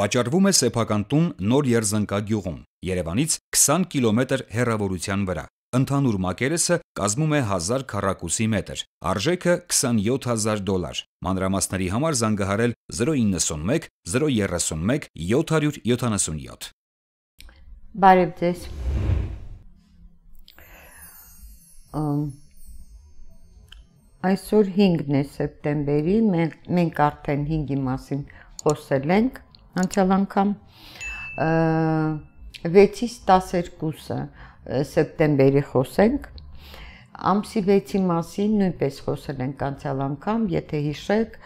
վաճառվում է սեփական տուն Նոր Երզնկա գյուղում, Երևանից 20 կիլոմետր հեռավորության վրա։ Ընդհանուր մակերեսը կազմում է 1000 քառակուսի մետր, արժեքը 27000 դոլար։ Մանրամասների համար զանգահարել 091 031 777։ Բարև ձեզ։ Այսօր 5-ն է սեպտեմբերի, մենք, մենք արդեն 5-ի մասին խոսել ենք Անցյալ անգամ 6-ից 12-ը սեպտեմբերի խոսենք։ Ամսի 6-ի մասին նույնպես խոսել ենք անցյալ անգամ, եթե հիշեք,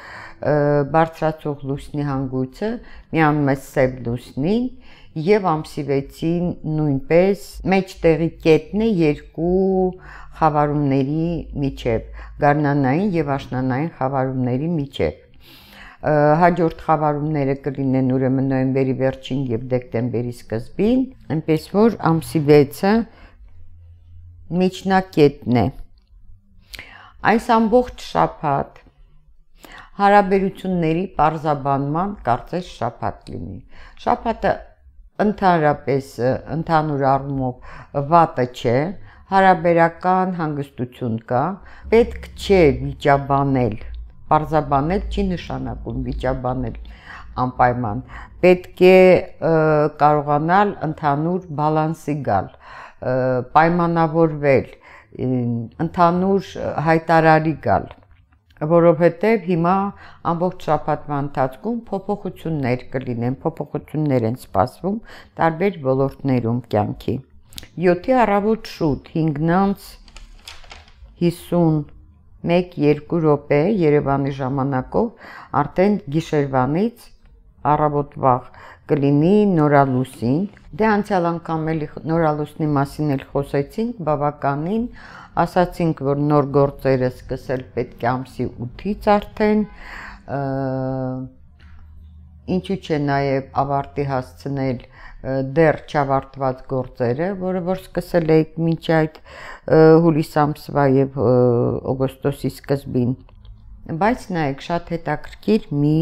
բարձրացող լուսնի հանգույցը միանում է սև լուսնին եւ ամսի 6-ին նույնպես մեջտեղի կետն է երկու խավարումների միջև, գարնանային եւ աշնանային խավարումների միջև հաջորդ խավարումները կլինեն ուրեմն նոյեմբերի վերջին եւ դեկտեմբերի սկզբին, այնպես որ ամսի 6-ը միջնակետն է։ Այս ամբողջ շաբաթ հարաբերությունների parzabanman կարծես շաբաթ լինի։ Շաբաթը ընդհանրապես ընդհանուր առումով վատը չէ, հարաբերական հանգստություն կա, պետք չէ վիճաբանել Պարզաբանել չի նշանակում վիճաբանել անպայման։ Պետք է կարողանալ ընդհանուր բալանսի գալ, պայմանավորվել, ընդհանուր հայտարարի գալ, որովհետև հիմա ամբողջ շփատվա ընթացքում փոփոխություններ կլինեն, փոփոխություններ են սպասվում տարբեր ոլորտներում կյանքի։ 7-ի առավոտ շուտ 5-ից 50 1-2 րոպե Երևանի ժամանակով արդեն գիշերվանից առավոտ վաղ կլինի նորալուսին։ Դե անցյալ անգամ էլի նորալուսնի մասին էլ խոսեցինք բավականին, ասացինք, որ նոր գործերը սկսել պետք է ամսի 8-ից արդեն, ինչու՞ չէ նաև ավարտի հասցնել դեռ չավարտված գործերը, որը որ սկսել էիք մինչ այդ հուլիս ամսվա եւ օգոստոսի սկզբին։ Բայց նայեք, շատ հետաքրքիր մի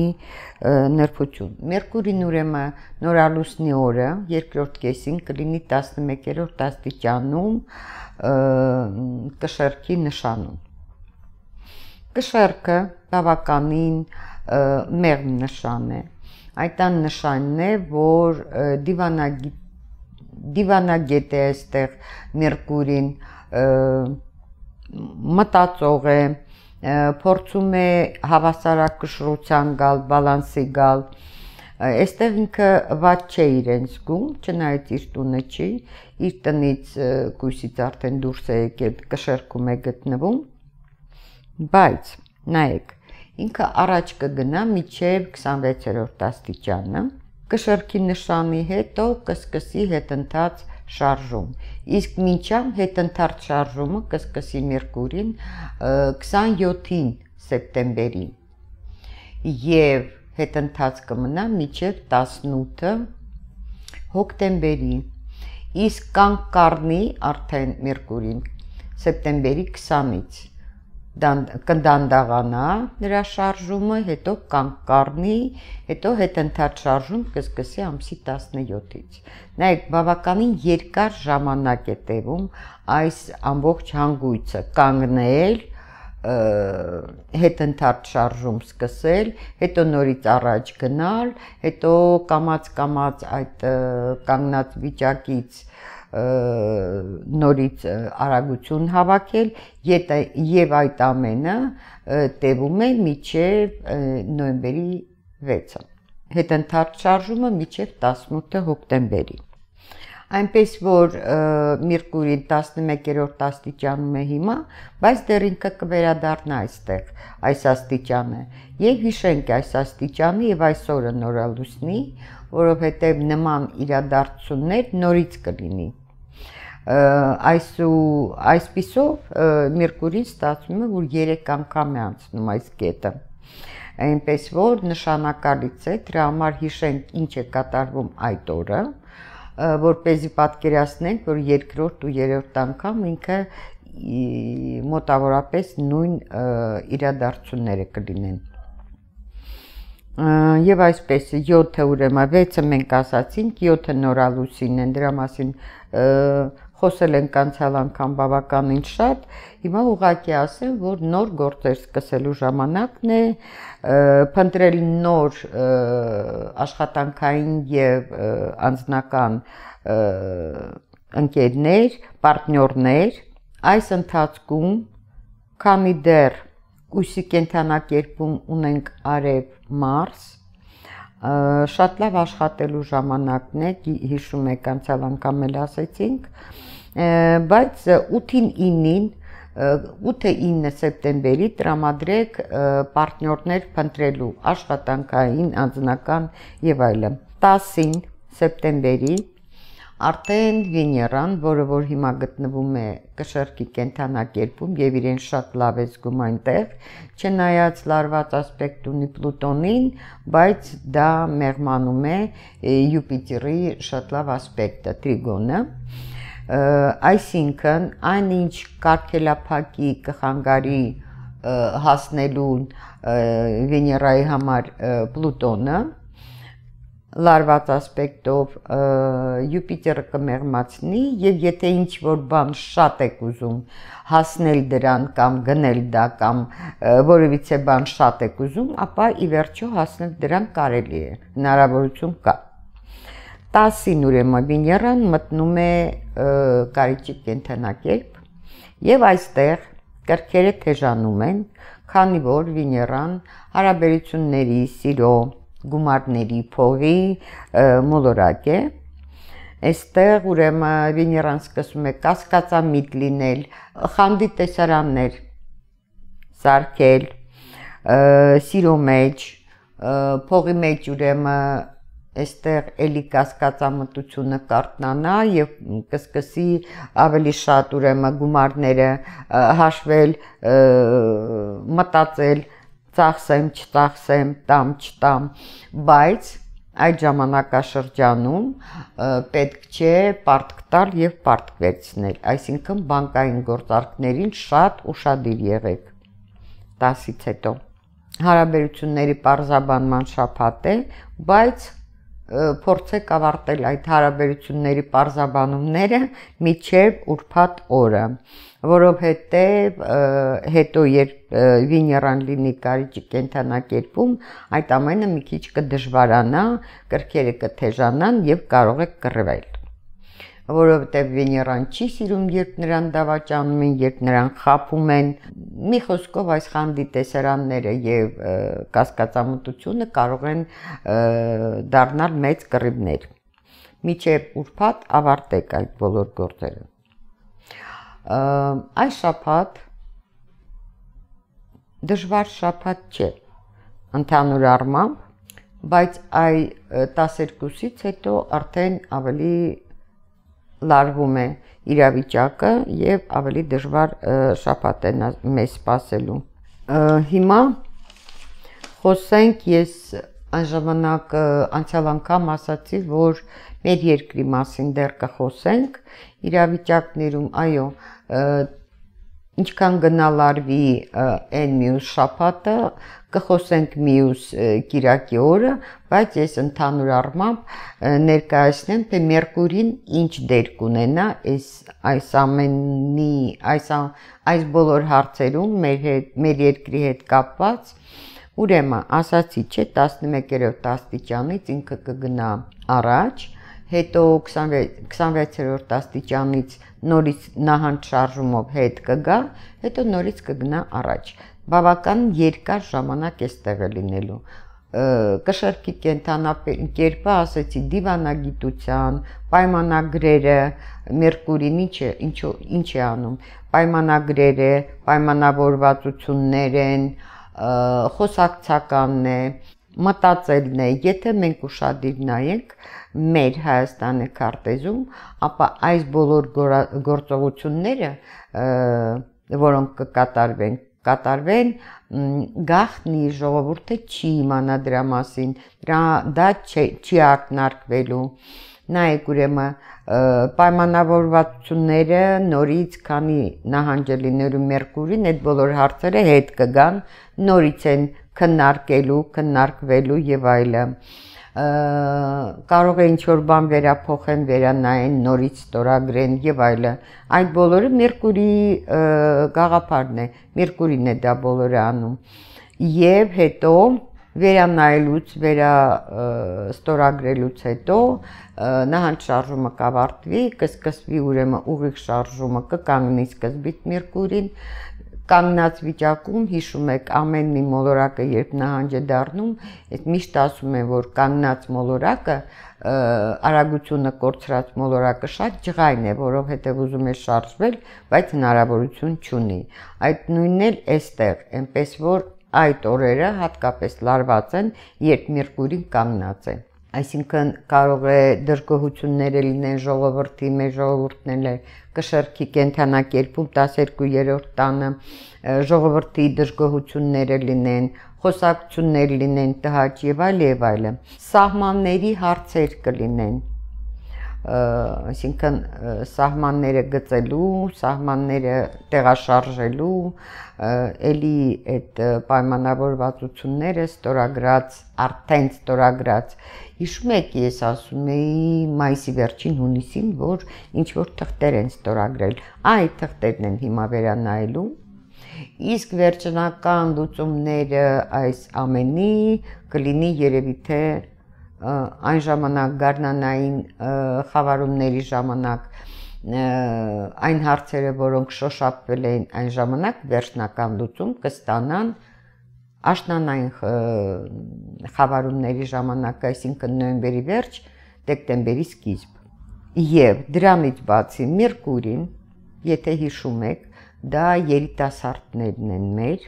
նրբություն։ Մերկուրին ուրեմն նորալուսնի օրը, երկրորդ կեսին կլինի 11-րդ աստիճանում կշերքի նշանում։ Կշերքը բավականին մեղմ նշան է Այդ այն նշանն է, որ դիվանագի դիվանագետ է այստեղ Մերկուրին մտածող է, փորձում է հավասարակշռության գալ, բալանսի գալ, Այստեղ ինքը ված չէ իրեն զգում, չնայած իր տունը չի, իր տնից գույսից արդեն դուրս է եկել, կշերքում է գտնվում։ Բայց նայեք, ինքը առաջ կգնա միջև 26-րդ աստիճանը, կշրքի նշանի հետո կսկսի հետընթաց շարժում։ Իսկ մինչամ հետընթարթ շարժումը կսկսի Մերկուրին 27-ին սեպտեմբերին։ Եվ հետընթաց կմնա մինչև 18-ը հոկտեմբերի։ Իսկ կան կառնի արդեն Մերկուրին սեպտեմբերի 20-ից կնդանդաղանա նրա շարժումը, հետո կանկառնի, հետո հետընթաց շարժում կսկսի ամսի 17-ից։ Նայեք, բավականին երկար ժամանակ է տևում այս ամբողջ հանգույցը կանգնել, հետընթաց շարժում սկսել, հետո նորից առաջ գնալ, հետո կամած-կամած այդ կանգնած վիճակից կամած, նորից արագություն հավաքել եւ այդ ամենը տևում է մինչեւ նոյեմբերի 6-ը։ Հետընթարց շարժումը մինչեւ 18 հոկտեմբերի։ Այնպես որ Միրկուրին 11-րդ աստիճանում է հիմա, բայց դեռ ինքը կվերադառնա այստեղ, այս աստիճանը։ Եվ հիշենք այս աստիճանը եւ այսօրը նորալուսնի, որովհետեւ նման իրադարձություններ նորից կլինի այս ու այսписով Մերկուրին ստացվում է, որ 3 անգամ է անցնում այս կետը։ Այնպես որ նշանակալից է դրա համար հիշենք ինչ է կատարվում այդ օրը, որ เป զի պատկերացնենք, որ երկրորդ ու երրորդ անգամ ինքը մոտավորապես նույն իրադարձությունները կլինեն։ Եվ այսպես 7-ը ուրեմն 6-ը մենք ասացինք, 7-ը նորալուսին են, դրա մասին խոսել ենք անցյալ անգամ բավականին շատ, հիմա ուղղակի ասեմ, որ նոր գործեր սկսելու ժամանակն է, փնտրել նոր աշխատանքային եւ անձնական ընկերներ, պարտներներ, այս ընթացքում քանի դեռ ուսի կենթանակերպում ունենք արև մարս շատ լավ աշխատելու ժամանակն է հիշում եք անցյալ անգամ էլ ասեցինք բայց 8-ին 9-ին 8-9 սեպտեմբերի տրամադրեք պարտներներ փնտրելու աշխատանքային, անձնական եւ այլն։ 10-ին սեպտեմբերի արդեն Վեներան, որը որ հիմա գտնվում է կշերկի կենթանակերպում եւ իրեն շատ լավ է զգում այնտեղ, չնայած լարված ասպեկտ ունի Պլուտոնին, բայց դա մեղմանում է Յուպիտերի շատ լավ ասպեկտը, Տրիգոնը այսինքն այնինչ կարկելափակի կխանգարի հասնելու Վեներայի համար Պլուտոնը լարված ասպեկտով Յուպիտերը կմեղմացնի եւ եթե ինչ որ բան շատ եք ուզում հասնել դրան կամ գնել դա կամ որևիցե բան շատ եք ուզում, ապա ի վերջո հասնել դրան կարելի է, հնարավորություն կա։ Ա, 10-ին ուրեմն Վիներան մտնում է կարիճի կենթանակերպ եւ այստեղ կրկերը թեժանում են, քանի որ Վիներան հարաբերությունների, սիրո, գումարների փողի մոլորակ է։ Այստեղ ուրեմն Վիներան սկսում է կասկածամիտ լինել, խանդի տեսարաններ սարքել, սիրո մեջ, փողի մեջ ուրեմն այստեղ էլի կասկածամտությունը կարտնանա եւ կսկսի ավելի շատ ուրեմն գումարները հաշվել մտածել ծախսեմ, չծախսեմ, տամ, չտամ, բայց այդ ժամանակաշրջանում պետք չէ պարտք տալ եւ պարտք վերցնել, այսինքն բանկային գործարքներին շատ ուրախadir եղեք 10-ից հետո հարաբերությունների parzabanman շփատ է, բայց փորձեք ավարտել այդ հարաբերությունների պարզաբանումները միջև ուրբաթ օրը, որովհետև հետո երբ վիներան լինի կարիճի կենթանակերպում, այդ ամենը մի քիչ կդժվարանա, կրկերը կթեժանան եւ կարող եք կռվել որովհետև Վեներան չի սիրում, երբ նրան դավաճանում են, երբ նրան խափում են։ Մի խոսքով այս խանդի տեսարանները եւ կասկածամտությունը կարող են դառնալ մեծ կռիվներ։ Միջև ուրբաթ ավարտեք այդ բոլոր գործերը։ Այս շփաթ դժվար շփաթ չէ ընդհանուր առմամբ, բայց այ 12-ից հետո արդեն ավելի լարվում է իրավիճակը եւ ավելի դժվար շապատ է մեզ սпасելու։ Հիմա խոսենք ես այն ժամանակ անցյալ անգամ ասացի, որ մեր երկրի մասին դեռ կխոսենք իրավիճակներում, այո, ինչքան գնալարվի այն մյուս շապատը, կխոսենք մյուս Կիրակի օրը, բայց ես ընդհանուր առմամբ ներկայացնեմ, թե Մերկուրին ինչ դեր կունենա այս այս ամենի, այս այս բոլոր հարցերում մեր հետ, մեր երկրի հետ կապված։ Ուրեմն, ասացի, չէ, 11-րդ աստիճանից ինքը կգնա առաջ, հետո 26-րդ աստիճանից նորից նահանջ շարժումով հետ կգա, հետո նորից կգնա առաջ բավական երկար ժամանակ էստեղ է լինելու կշերքի կենտանակերպը ասեցի դիվանագիտության, պայմանագրերը, Մերկուրին ինչ է, ինչ ինչ է անում, պայմանագրերը, պայմանավորվածություններ են, խոսակցականն է, մտածելն է, եթե մենք ուշադիր նայենք մեր Հայաստանի քարտեզում, ապա այս բոլոր գործողությունները, որոնք կկատարվեն կատարվեն, գախտնի ժողովուրդը չի իմանա դրա մասին, դրա դա չի, չի ակնարկվելու։ Նայեք ուրեմն պայմանավորվածությունները նորից քանի նահանջելիներու Մերկուրին այդ բոլոր հարցերը հետ կգան, նորից են քննարկելու, քննարկվելու եւ այլն կարող է ինչ-որ բան վերափոխեն, վերանային, նորից ստորագրեն եւ այլը։ Այդ բոլորը Մերկուրի գաղափարն է։ Մերկուրին է դա բոլորը անում։ Եվ հետո վերանայելուց, վերա ստորագրելուց հետո նահանջ շարժումը կավարտվի, կսկսվի ուրեմն ուղիղ շարժումը կկանգնի սկզբից Մերկուրին կանգնած վիճակում, հիշում եք, ամեն մի մոլորակը երբ նահանջ է դառնում, այդ միշտ ասում են, որ կանգնած մոլորակը արագությունը կորցրած մոլորակը շատ ջղայն է, որովհետև ուզում է շարժվել, բայց հնարավորություն չունի։ Այդ նույնն էլ էստեղ, այնպես որ այդ օրերը հատկապես լարված են, երբ Մերկուրին կանգնած է այսինքն կարող է դժգոհությունները լինեն ժողովրդի, մեր ժողովուրդն էլ է կշերքի կենթանակերպում 12-րդ տանը ժողովրդի դժգոհությունները լինեն, խոսակցություններ լինեն տհաճ եւ այլ եւ այլը։ Սահմանների հարցեր կլինեն։ այլ, այսինքն սահմանները գծելու, սահմանները տեղաշարժելու, ելի այդ պայմանավորվածությունները ստորագրած, արդեն ստորագրած։ Հիշում եք, ես ասում էի մայիսի վերջին հունիսին, որ ինչ որ թղթեր են ստորագրել։ Այդ թղթերն են հիմա վերանայելու։ Իսկ վերջնական լուծումները այս ամենի կլինի երևի թե այն ժամանակ գարնանային խավարումների ժամանակ այն հարցերը, որոնք շոշափվել էին այն ժամանակ վերջնական լուծում կստանան աշնանային խավարումների ժամանակ, այսինքն նոյեմբերի վերջ, դեկտեմբերի սկիզբ։ Եվ դրանից բացի Մերկուրին, եթե հիշում եք, դա երիտասարդներն են մեր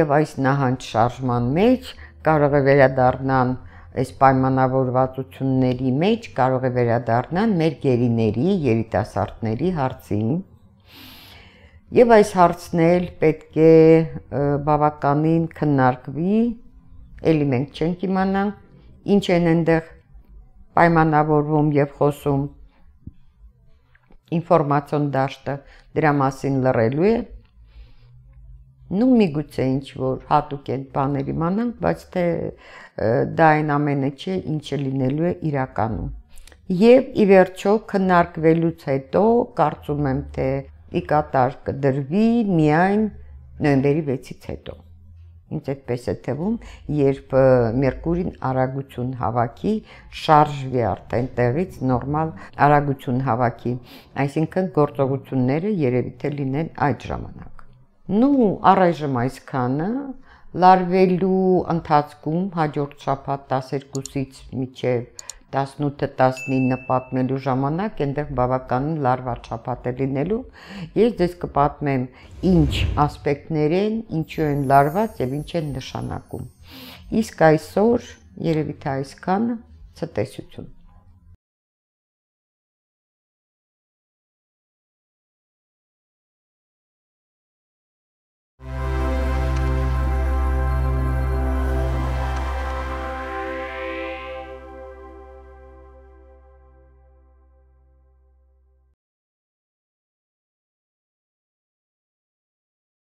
եւ այս նահանջ շարժման մեջ կարող է վերադառնան այս պայմանավորվածությունների մեջ կարող է վերադառնան մեր գերիների, երիտասարդների հարցին։ Եվ այս հարցն էլ պետք է բավականին քննարկվի, ելի մենք չենք իմանանք ինչ են այնտեղ պայմանավորվում եւ խոսում ինֆորմացիոն դաշտը դրա մասին լռելու է նու միգուցե ինչ որ հատուկ այդ բաներ իմանանք, բայց թե դա այն ամենը չէ, ինչը լինելու է իրականում։ Եվ ի վերջո քննարկվելուց հետո կարծում եմ, թե ի կատար կդրվի միայն նոյեմբերի 6-ից հետո։ Ինչ այդպես է թվում, երբ Մերկուրին արագություն հավաքի, շարժվի արդեն տեղից նորմալ արագություն հավաքի, այսինքն գործողությունները երևի թե լինեն այդ ժամանակ։ Ну, առայժմ այսքանը լարվելու ընթացքում հաջորդ շաբաթ 12-ից մինչև 18-19 պատմելու ժամանակ այնտեղ բավականին լարվաչափատ է լինելու։ Ես ձեզ կպատմեմ ինչ ասպեկտներ են, ինչու են լարված եւ ինչ են նշանակում։ Իսկ այսօր երևի թե այսքանը ցտեսություն։